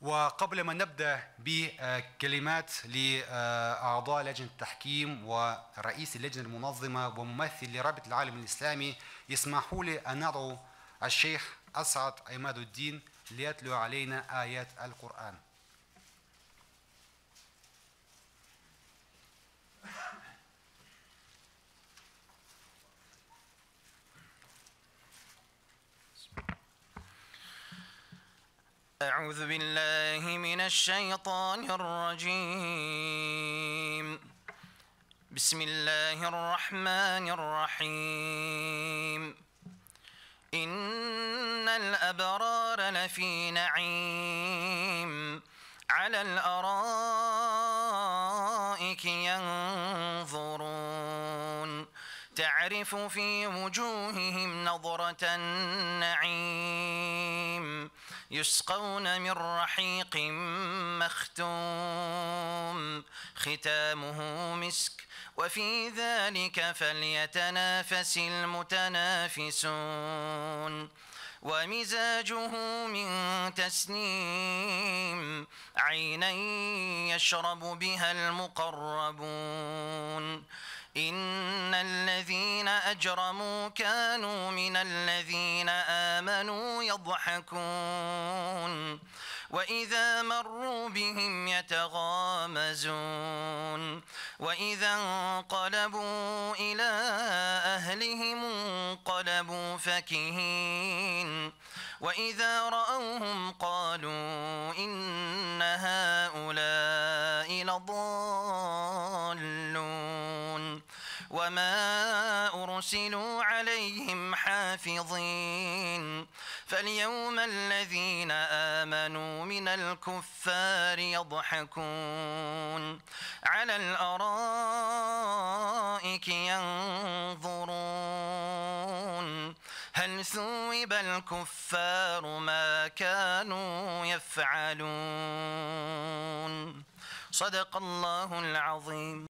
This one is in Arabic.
وقبل ما نبدا بكلمات لاعضاء لجنه التحكيم ورئيس اللجنه المنظمه وممثل لرابطه العالم الاسلامي يسمحوا لي ان ادعو الشيخ اسعد عماد الدين ليتلو علينا ايات القران أعوذ بالله من الشيطان الرجيم بسم الله الرحمن الرحيم إن الأبرار لفي نعيم على الأرائك ينظرون تعرف في وجوههم نظرة النعيم يسقون من رحيق مختوم ختامه مسك وفي ذلك فليتنافس المتنافسون ومزاجه من تسنيم عينا يشرب بها المقربون إن الذين أجرموا كانوا من الذين آمنوا يضحكون وإذا مروا بهم يتغامزون وإذا انقلبوا إلى أهلهم انقلبوا فكهين وإذا رأوهم قالوا إن هؤلاء لضالون وما أرسلوا عليهم حافظين فاليوم الذين آمنوا من الكفار يضحكون على الأرائك ينظرون هل ثوب الكفار ما كانوا يفعلون صدق الله العظيم